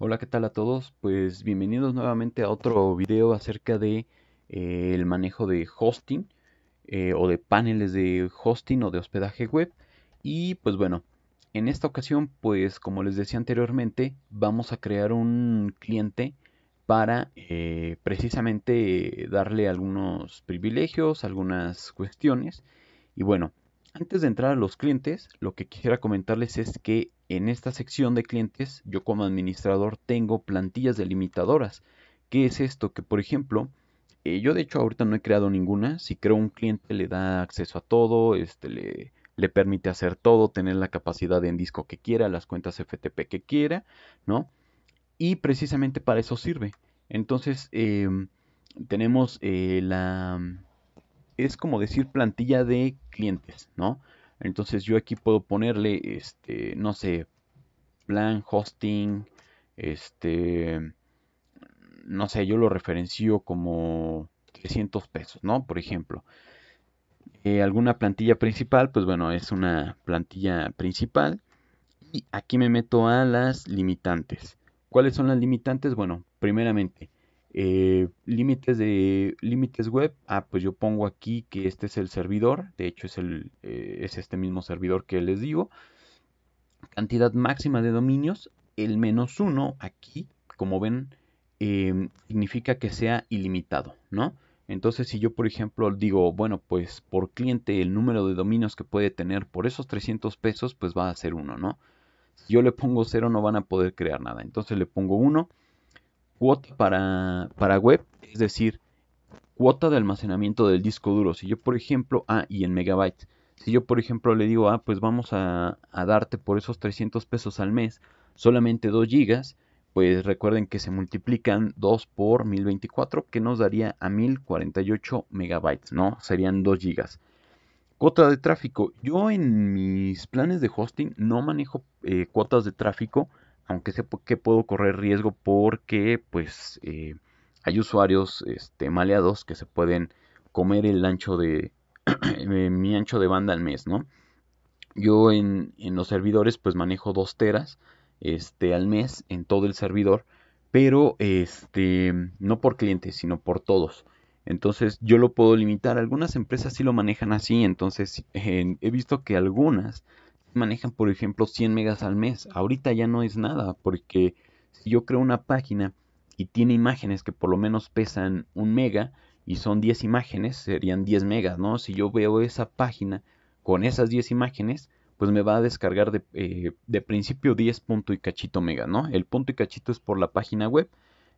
Hola, ¿qué tal a todos? Pues bienvenidos nuevamente a otro video acerca de eh, el manejo de hosting eh, o de paneles de hosting o de hospedaje web. Y pues bueno, en esta ocasión, pues como les decía anteriormente, vamos a crear un cliente para eh, precisamente darle algunos privilegios, algunas cuestiones. Y bueno, antes de entrar a los clientes, lo que quisiera comentarles es que en esta sección de clientes yo como administrador tengo plantillas delimitadoras. ¿Qué es esto? Que por ejemplo, eh, yo de hecho ahorita no he creado ninguna. Si creo un cliente le da acceso a todo, este, le, permite hacer todo, tener la capacidad en disco que quiera, las cuentas FTP que quiera, ¿no? Y precisamente para eso sirve. Entonces, em, tenemos eh, la es como decir plantilla de clientes, ¿no? Entonces yo aquí puedo ponerle, este, no sé, plan, hosting, este, no sé, yo lo referencio como 300 pesos, ¿no? Por ejemplo. Eh, alguna plantilla principal, pues bueno, es una plantilla principal. Y aquí me meto a las limitantes. ¿Cuáles son las limitantes? Bueno, primeramente, eh, límites de límites web. Ah, pues yo pongo aquí que este es el servidor. De hecho, es, el, eh, es este mismo servidor que les digo. Cantidad máxima de dominios. El menos uno aquí, como ven, em, significa que sea ilimitado, ¿no? Entonces, si yo, por ejemplo, digo, bueno, pues por cliente el número de dominios que puede tener por esos 300 pesos, pues va a ser uno, ¿no? Si yo le pongo cero, no van a poder crear nada. Entonces le pongo uno cuota para, web, es decir, cuota de almacenamiento del disco duro. Si yo, por ejemplo, ah, y en megabytes, si yo, por ejemplo, le digo, ah, pues vamos a, darte por esos 300 pesos al mes solamente 2 gigas, pues recuerden que se multiplican 2 por 1024, que nos daría a 1048 megabytes, ¿no? Serían 2 gigas. Cuota de tráfico. Yo en mis planes de hosting no manejo eh, cuotas de tráfico aunque sé que puedo correr riesgo porque pues eh, hay usuarios este, maleados que se pueden comer el ancho de eh, mi ancho de banda al mes, ¿no? Yo en, los servidores pues manejo dos teras este, al mes en todo el servidor, pero este, no por clientes, sino por todos. Entonces yo lo puedo limitar. Algunas empresas sí lo manejan así, entonces he visto que algunas manejan, por ejemplo, 100 megas al mes. Ahorita ya no es nada, porque si yo creo una página y tiene imágenes que por lo menos pesan un mega y son 10 imágenes, serían 10 megas, ¿no? Si yo veo esa página con esas 10 imágenes, pues me va a descargar de, eh, principio 10 punto y cachito mega, ¿no? El punto y cachito es por la página web,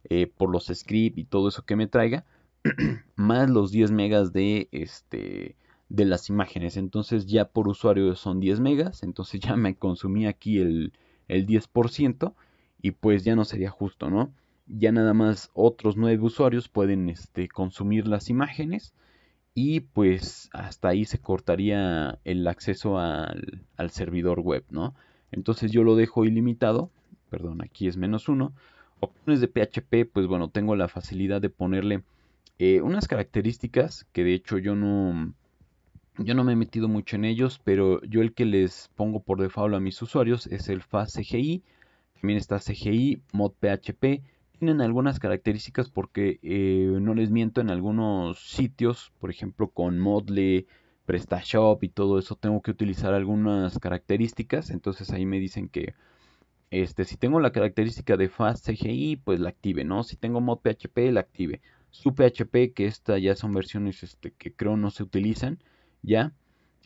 eh, por los scripts y todo eso que me traiga, más los 10 megas de este de las imágenes. Entonces ya por usuario son 10 megas, entonces ya me consumí aquí el, 10% y pues ya no sería justo, ¿no? Ya nada más otros 9 usuarios pueden este, consumir las imágenes y pues hasta ahí se cortaría el acceso al, servidor web, ¿no? Entonces yo lo dejo ilimitado, perdón, aquí es menos uno. Opciones de PHP, pues bueno, tengo la facilidad de ponerle eh, unas características que de hecho yo no, yo no me he metido mucho en ellos, pero yo el que les pongo por default a mis usuarios es el FAS CGI. También está CGI, Mod PHP. Tienen algunas características porque eh, no les miento en algunos sitios, por ejemplo con Modle, PrestaShop y todo eso, tengo que utilizar algunas características. Entonces ahí me dicen que este, si tengo la característica de Fast CGI, pues la active, ¿no? Si tengo Mod PHP, la active. Su PHP, que esta ya son versiones este, que creo no se utilizan ya.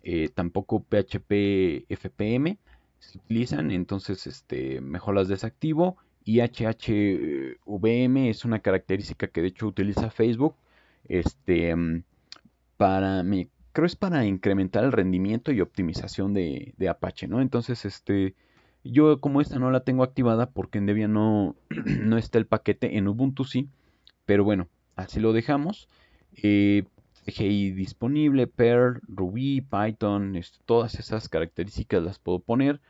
Eh, tampoco PHP FPM se utilizan, entonces este, mejor las desactivo. Y HHVM es una característica que de hecho utiliza Facebook este, mm, para, creo es para incrementar el rendimiento y optimización de, Apache, ¿no? Entonces, este, yo como esta no la tengo activada porque en Debian no, no está el paquete, en Ubuntu sí, pero bueno, así lo dejamos. Eh, GI disponible, Perl, Ruby, Python, todas esas características las puedo poner.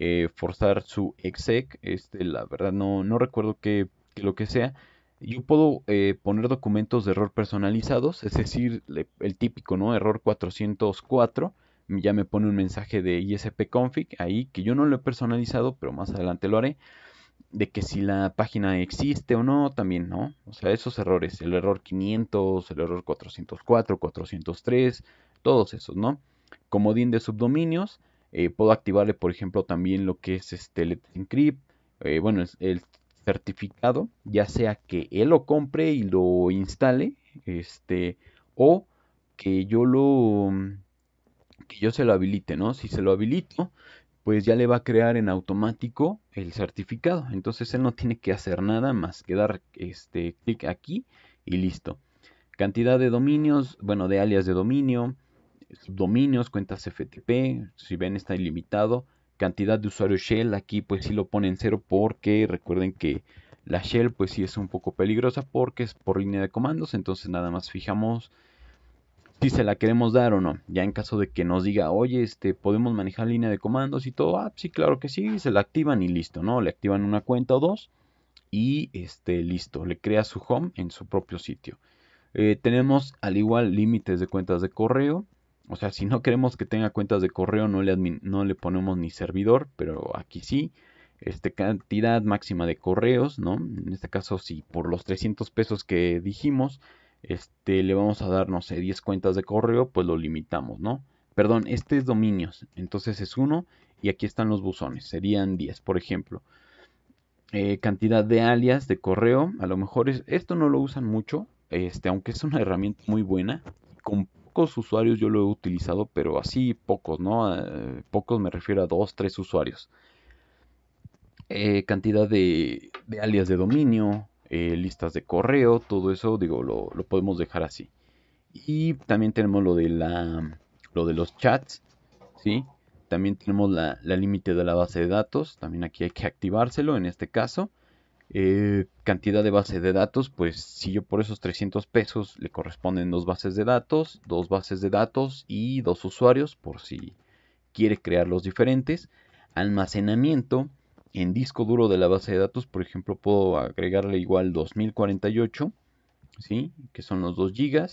Eh, forzar su exec, este, la verdad no, no recuerdo que, lo que sea. Yo puedo eh, poner documentos de error personalizados, es decir, el típico, ¿no? Error 404 ya me pone un mensaje de ISP config ahí que yo no lo he personalizado, pero más adelante lo haré de que si la página existe o no, también no. O sea, esos errores, el error 500, el error 404, 403, todos esos, ¿no? Comodín de subdominios, eh, puedo activarle, por ejemplo, también lo que es este Let's Encrypt, eh, bueno, el certificado, ya sea que él lo compre y lo instale, este, o que yo lo, que yo se lo habilite, ¿no? Si se lo habilito, pues ya le va a crear en automático el certificado. Entonces él no tiene que hacer nada más que dar este clic aquí y listo. Cantidad de dominios, bueno, de alias de dominio, dominios, cuentas FTP, si ven está ilimitado. Cantidad de usuario shell, aquí pues sí lo pone en cero porque recuerden que la shell pues sí es un poco peligrosa porque es por línea de comandos, entonces nada más fijamos si se la queremos dar o no. Ya en caso de que nos diga, oye, este, podemos manejar línea de comandos y todo, ah, sí, claro que sí, se la activan y listo, ¿no? Le activan una cuenta o dos y este, listo, le crea su home en su propio sitio. Eh, tenemos al igual límites de cuentas de correo. O sea, si no queremos que tenga cuentas de correo, no le, no le ponemos ni servidor, pero aquí sí. Este, cantidad máxima de correos, ¿no? En este caso, si por los 300 pesos que dijimos, este, le vamos a dar, no sé, 10 cuentas de correo, pues lo limitamos, ¿no? Perdón, este es dominios, entonces es uno y aquí están los buzones, serían 10, por ejemplo. Eh, cantidad de alias de correo, a lo mejor es, esto no lo usan mucho, este, aunque es una herramienta muy buena, con pocos usuarios yo lo he utilizado, pero así pocos, ¿no? Eh, pocos me refiero a 2, 3 usuarios. Eh, cantidad de, de alias de dominio, eh, listas de correo, todo eso, digo, lo, podemos dejar así. Y también tenemos lo de, la, mm, lo de los chats, ¿sí? También tenemos la límite de la base de datos, también aquí hay que activárselo en este caso. Eh, cantidad de base de datos, pues si yo por esos 300 pesos le corresponden dos bases de datos, dos bases de datos y dos usuarios por si quiere crear los diferentes. Almacenamiento, en disco duro de la base de datos, por ejemplo, puedo agregarle igual 2048, ¿sí? que son los 2 GB.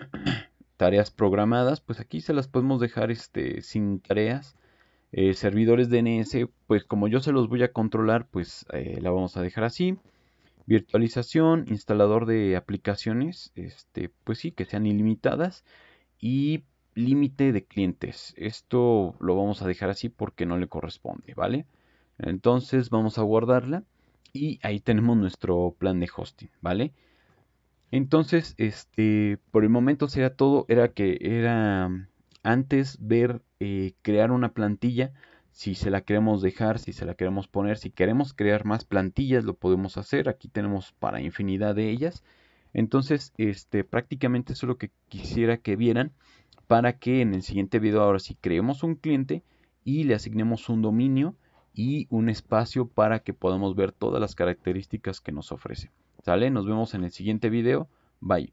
Tareas programadas, pues aquí se las podemos dejar este, sin tareas. Eh, servidores DNS, pues como yo se los voy a controlar, pues eh, la vamos a dejar así. Virtualización, instalador de aplicaciones, este, pues sí, que sean ilimitadas. Y límite de clientes. Esto lo vamos a dejar así porque no le corresponde, ¿vale? Entonces vamos a guardarla y ahí tenemos nuestro plan de hosting, ¿vale? Entonces, este, por el momento sería todo, era que era mm, antes ver eh, crear una plantilla, si se la queremos dejar, si se la queremos poner, si queremos crear más plantillas, lo podemos hacer, aquí tenemos para infinidad de ellas. Entonces, este, prácticamente eso es lo que quisiera que vieran para que en el siguiente video ahora si creemos un cliente y le asignemos un dominio y un espacio para que podamos ver todas las características que nos ofrece. ¿Sale? Nos vemos en el siguiente video. Bye.